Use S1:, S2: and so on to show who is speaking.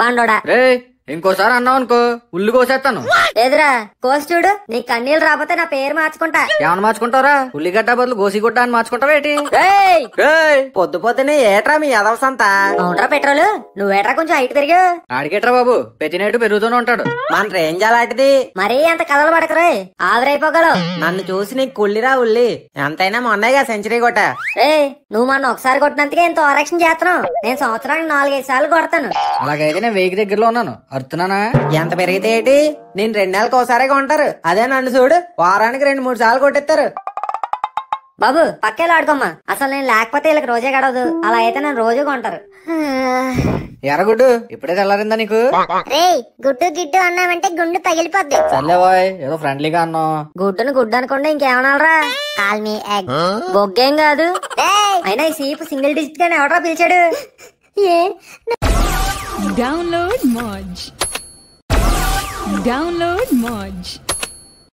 S1: బాగుండోడా ఇంకోసారి అన్నావు అనుకో ఉల్లు కోసేస్తాను
S2: ఎదురా కోసి చూడు నీ కన్నీళ్ళు రాకపోతే నా పేరు మార్చుకుంటా
S1: ఏమన్నా మార్చుకుంటారా ఉల్లిగడ్డ బదులు కోసి గుడ్డ అని మార్చుకుంటావేటి పొద్దు పొద్దునే ఏట్రా మీ ఎదవసంతా అవునరా పెట్రోల్ నువ్వేట్రా కొంచెం హైట్ తిరిగా
S2: ఆడికేట్రా బాబు ప్రతి నైట్ పెరుగుతూనే ఉంటాడు మన రేంజ్ అలాంటిది మరీ అంత కథలు పడకరే ఆదరైపోగలవు నన్ను చూసి నీకు కుళ్ళిరా ఉల్లి ఎంతైనా మొన్నగా సెంచరీ కొట్ట ఏ నువ్వు మన ఒకసారి కొట్టినందుకే ఇంత ఆరక్షణ చేస్తున్నావు నేను సంవత్సరానికి నాలుగైదు సార్లు కొడతాను అలాగైతే నేను వేగి దగ్గరలో ఉన్నాను అర్థనానా ఎంత పెరిగితే ఏంటి నేను రెండు నెలలకు ఒకసారే కొంటారు అదే నన్ను చూడు వారానికి రెండు మూడు సార్లు కొట్టిస్తారు బాబు పక్కే ఆడుకోమ్మా అసలు నేను లేకపోతే వీళ్ళకి రోజే కడదు అలా అయితే నన్ను రోజు కొంటారు
S1: ఎరగుడ్డు ఇప్పుడే
S2: తెల్లారిందా నీకు రే గుడ్డు గిడ్డు అన్నామంటే గుండు పగిలిపోద్ది
S1: సర్లే బాయ్ ఏదో ఫ్రెండ్లీగా
S2: అన్నావు గుడ్డును గుడ్డు అనుకుంటే ఇంకేమనాలరా కాల్ మీ ఎగ్ బొగ్గేం కాదు అయినా ఈ సీపు సింగిల్ డిజిట్ గానే ఎవడరా పిలిచాడు ఏ Download Modge. Download Modge.